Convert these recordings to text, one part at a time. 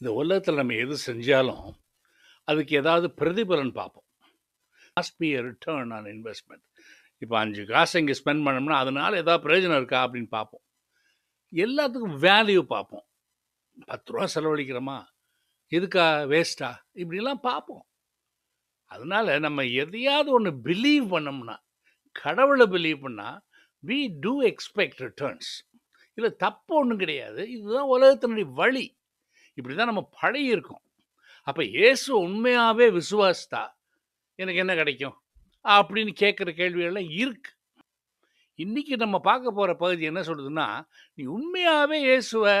இந்த உலகத்தில் நம்ம எது செஞ்சாலும் அதுக்கு ஏதாவது பிரதிபலன் பார்ப்போம் cost B return on investment இப்போ அஞ்சு காசு இங்கே ஸ்பெண்ட் பண்ணோம்னா அதனால் ஏதாவது பிரயோஜனம் இருக்கா அப்படின்னு பார்ப்போம் எல்லாத்துக்கும் வேல்யூ பார்ப்போம் பத்து ரூபா செலவழிக்கிறோமா எதுக்கா வேஸ்ட்டா இப்படிலாம் பார்ப்போம் அதனால் நம்ம எதையாவது ஒன்று பிலீவ் பண்ணோம்னா கடவுளை பிலீவ் பண்ணால் வி டூ எக்ஸ்பெக்ட் ரிட்டர்ன்ஸ் இல்லை தப்பு ஒன்றும் கிடையாது இதுதான் உலகத்தினுடைய வழி இப்படி தான் நம்ம பழகியிருக்கோம் அப்போ இயேசு உண்மையாகவே விசுவாசித்தா எனக்கு என்ன கிடைக்கும் அப்படின்னு கேட்குற கேள்விகள்லாம் இருக்கு இன்றைக்கி நம்ம பார்க்க போகிற பகுதி என்ன சொல்கிறதுன்னா நீ உண்மையாகவே இயேசுவை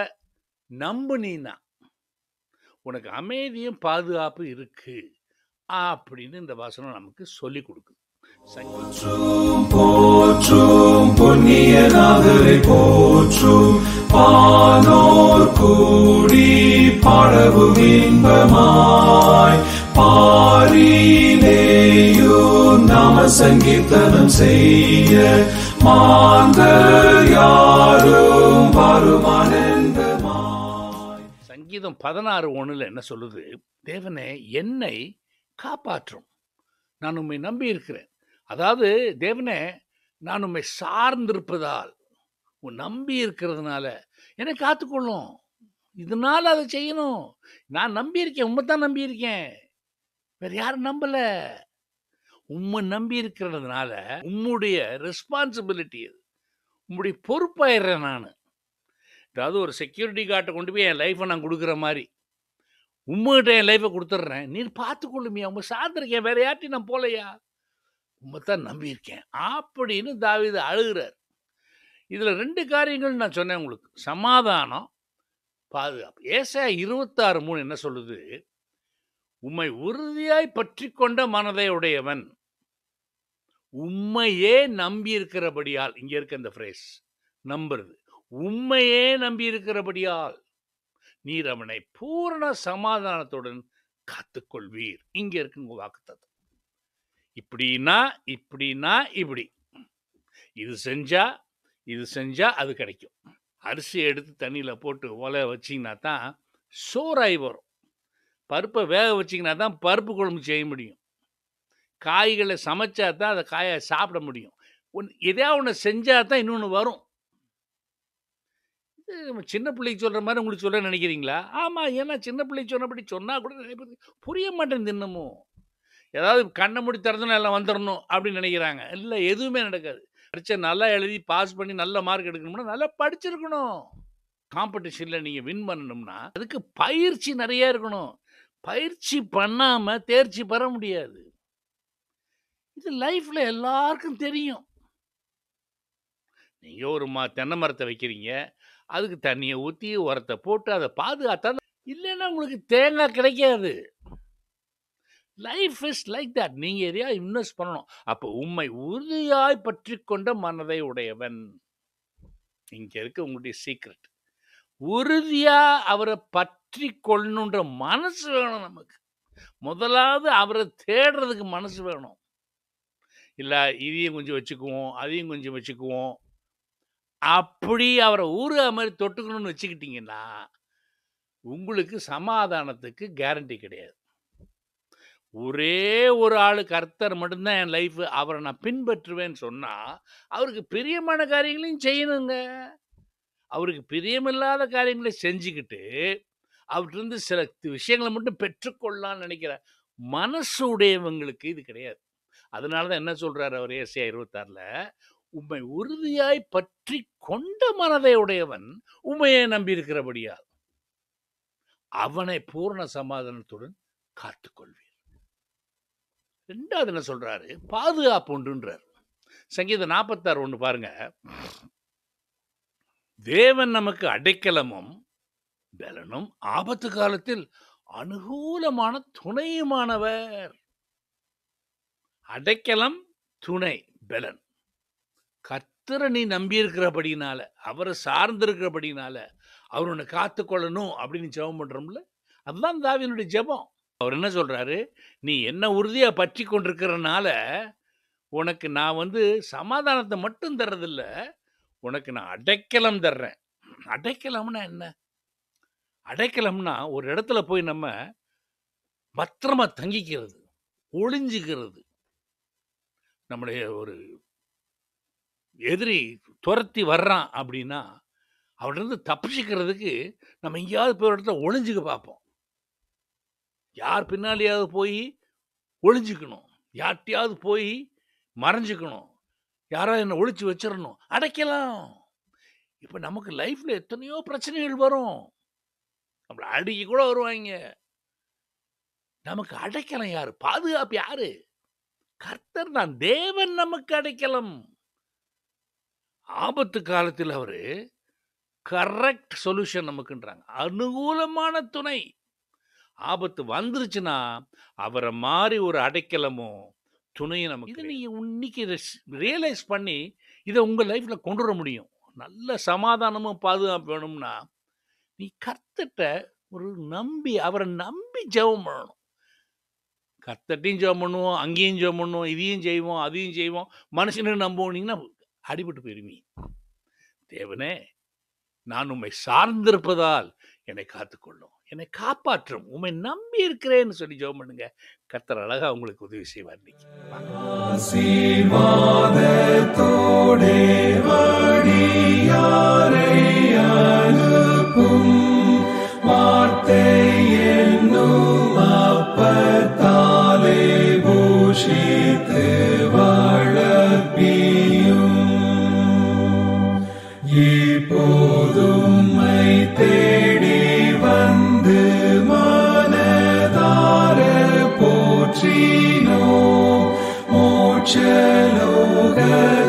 நம்புனீனா உனக்கு அமைதியும் பாதுகாப்பு இருக்குது அப்படின்னு இந்த வாசனம் நமக்கு சொல்லி கொடுக்குது போற்றும் போற்றும் பொன்னியனாகவே போற்றும் பானோர் கூடி பாடவு இன்பமாய் பாரிலேயோ நாம சங்கீர்த்தனம் செய்ய மாந்தர் யாரும் சங்கீதம் பதினாறு ஒண்ணுல என்ன சொல்லுது தேவனே என்னை காப்பாற்றும் நான் உண்மை நம்பி இருக்கிறேன் அதாவது தேவனே நான் உண்மை சார்ந்திருப்பதால் உன் நம்பி இருக்கிறதுனால என்னை காத்துக்கொள்ளும் இதனால் அதை செய்யணும் நான் நம்பியிருக்கேன் உண்மை தான் நம்பியிருக்கேன் வேறு யாரும் நம்பலை உண்மை நம்பி இருக்கிறதுனால உம்முடைய ரெஸ்பான்சிபிலிட்டி அது உம்முடைய பொறுப்பாயிடுறேன் நான் அதாவது ஒரு செக்யூரிட்டி கார்டை கொண்டு போய் என் லைஃப்பை நான் கொடுக்குற மாதிரி உம்மகிட்ட என் லைஃப்பை கொடுத்துட்றேன் நீ பார்த்துக்கொள்ளுமையா உங்கள் சார்ந்திருக்கேன் வேறு யார்ட்டையும் நான் போகலையா உண்மை தான் நம்பியிருக்கேன் அப்படின்னு தாவித அழுகிறார் இதில் ரெண்டு காரியங்கள் நான் சொன்னேன் உங்களுக்கு சமாதானம் பாதுகாப்பு ஏசா இருபத்தாறு மூணு என்ன சொல்லுது உம்மை உறுதியாய் பற்றி கொண்ட மனதை உடையவன் உண்மையே நம்பி இருக்கிறபடியால் இங்கே இருக்க இந்த ஃப்ரேஸ் நம்புறது உண்மையே நம்பி இருக்கிறபடியால் நீர் அவனை பூரண சமாதானத்துடன் காத்துக்கொள்வீர் இங்கே இருக்குங்க வாக்குத்தத்தம் இப்படின்னா இப்படின்னா இப்படி இது செஞ்சா இது செஞ்சால் அது கிடைக்கும் அரிசியை எடுத்து தண்ணியில் போட்டு ஒலை வச்சிங்கன்னா தான் சோறாகி வரும் பருப்பை வேக வச்சிங்கன்னா தான் பருப்பு குழம்பு செய்ய முடியும் காய்களை சமைச்சா தான் அதை காயை சாப்பிட முடியும் ஒன் எதையா ஒன்று செஞ்சால் தான் இன்னொன்று வரும் நம்ம சின்ன பிள்ளைக்கு சொல்கிற மாதிரி உங்களுக்கு சொல்ல நினைக்கிறீங்களா ஆமாம் ஏன்னா சின்ன பிள்ளைக்கு சொன்னபடி சொன்னால் கூட பேர் புரிய மாட்டேன் தின்னமோ ஏதாவது கண்ணை முடி திறந்தோன்னா எல்லாம் வந்துடணும் அப்படின்னு நினைக்கிறாங்க இல்லை எதுவுமே நடக்காது பரீட்சை நல்லா எழுதி பாஸ் பண்ணி நல்ல மார்க் எடுக்கணும்னா நல்லா படிச்சிருக்கணும் காம்படிஷனில் நீங்கள் வின் பண்ணணும்னா அதுக்கு பயிற்சி நிறைய இருக்கணும் பயிற்சி பண்ணாமல் தேர்ச்சி பெற முடியாது இது லைஃப்பில் எல்லாருக்கும் தெரியும் நீங்கள் ஒரு மா தென்னை மரத்தை வைக்கிறீங்க அதுக்கு தண்ணியை ஊற்றி உரத்தை போட்டு அதை பாதுகாத்தா இல்லைன்னா உங்களுக்கு தேங்காய் கிடைக்காது லைஃப் இஸ் லைக் தட் நீங்கள் எதையா இன்வெஸ்ட் பண்ணணும் அப்போ உண்மை உறுதியாய் பற்றி கொண்ட மனதை உடையவன் இங்கே இருக்க உங்களுடைய சீக்ரெட் உறுதியாக அவரை பற்றி கொள்ளணுன்ற மனசு வேணும் நமக்கு முதலாவது அவரை தேடுறதுக்கு மனசு வேணும் இல்லை இதையும் கொஞ்சம் வச்சுக்குவோம் அதையும் கொஞ்சம் வச்சுக்குவோம் அப்படி அவரை ஊற மாதிரி தொட்டுக்கணும்னு வச்சுக்கிட்டிங்கன்னா உங்களுக்கு சமாதானத்துக்கு கேரண்டி கிடையாது ஒரே ஒரு ஆள் கர்த்தர் மட்டும்தான் என் லைஃப் அவரை நான் பின்பற்றுவேன்னு சொன்னால் அவருக்கு பிரியமான காரியங்களையும் செய்யணுங்க அவருக்கு பிரியமில்லாத காரியங்களை செஞ்சுக்கிட்டு அவர்கிட்ட சில விஷயங்களை மட்டும் பெற்றுக்கொள்ளலாம்னு நினைக்கிற மனசு உடையவங்களுக்கு இது கிடையாது அதனால தான் என்ன சொல்கிறார் அவர் ஏசியா இருபத்தாறில் உண்மை உறுதியாய் பற்றி கொண்ட மனதை உடையவன் உண்மையை நம்பியிருக்கிறபடியால் அவனை பூர்ண சமாதானத்துடன் காத்துக்கொள்வேன் ரெண்டாவது என்ன சொல்கிறாரு பாதுகாப்பு உண்டுன்றார் சங்கீதம் நாற்பத்தாறு ஒன்று பாருங்க தேவன் நமக்கு அடைக்கலமும் பலனும் ஆபத்து காலத்தில் அனுகூலமான துணையுமானவர் அடைக்கலம் துணை பலன் கத்திரை நீ நம்பியிருக்கிறபடினால அவரை சார்ந்திருக்கிறபடினால அவர் உன்னை காத்துக்கொள்ளணும் அப்படின்னு ஜெபம் பண்ணுறோம்ல அதுதான் தாவியனுடைய ஜெபம் அவர் என்ன சொல்கிறாரு நீ என்ன உறுதியாக பற்றி கொண்டிருக்கிறனால உனக்கு நான் வந்து சமாதானத்தை மட்டும் தர்றதில்ல உனக்கு நான் அடைக்கலம் தர்றேன் அடைக்கலம்னா என்ன அடைக்கலம்னா ஒரு இடத்துல போய் நம்ம பத்திரமாக தங்கிக்கிறது ஒளிஞ்சிக்கிறது நம்முடைய ஒரு எதிரி துரத்தி வர்றான் அப்படின்னா அவர்கிட்ட தப்பிச்சுக்கிறதுக்கு நம்ம எங்கேயாவது போய் இடத்துல ஒளிஞ்சிக்க பார்ப்போம் யார் பின்னாலேயாவது போய் ஒழிஞ்சிக்கணும் யார்ட்டையாவது போய் மறைஞ்சிக்கணும் யாராவது என்னை ஒழிச்சு வச்சிடணும் அடைக்கலாம் இப்போ நமக்கு லைஃப்பில் எத்தனையோ பிரச்சனைகள் வரும் நம்மளை அடிக்க கூட வருவாங்க நமக்கு அடைக்கலாம் யார் பாதுகாப்பு யார் கர்த்தர் தான் தேவன் நமக்கு அடைக்கலாம் ஆபத்து காலத்தில் அவர் கரெக்ட் சொல்யூஷன் நமக்குன்றாங்க அனுகூலமான துணை ஆபத்து வந்துருச்சுன்னா அவரை மாதிரி ஒரு அடைக்கலமோ துணையும் நமக்கு இது நீங்கள் இன்னைக்கு ரியலைஸ் பண்ணி இதை உங்கள் லைஃப்பில் கொண்டு வர முடியும் நல்ல சமாதானமும் பாதுகாப்பு வேணும்னா நீ கர்த்தட்ட ஒரு நம்பி அவரை நம்பி ஜெபம் பண்ணணும் கத்தட்டையும் ஜெபம் பண்ணுவோம் அங்கேயும் ஜெபம் பண்ணுவோம் இதையும் செய்வோம் அதையும் செய்வோம் மனுஷனுக்கு நம்புவோன்னீங்கன்னா அடிபட்டு போயிருவீங்க தேவனே நான் உம்மை சார்ந்திருப்பதால் என்னை காத்துக்கொள்ளும் என்னை காப்பாற்றும் உண்மை நம்பி இருக்கிறேன்னு சொல்லி ஜோம் பண்ணுங்க கத்தர் அழகா உங்களுக்கு உதவி செய்வார் இன்னைக்கு Ojcze Logan.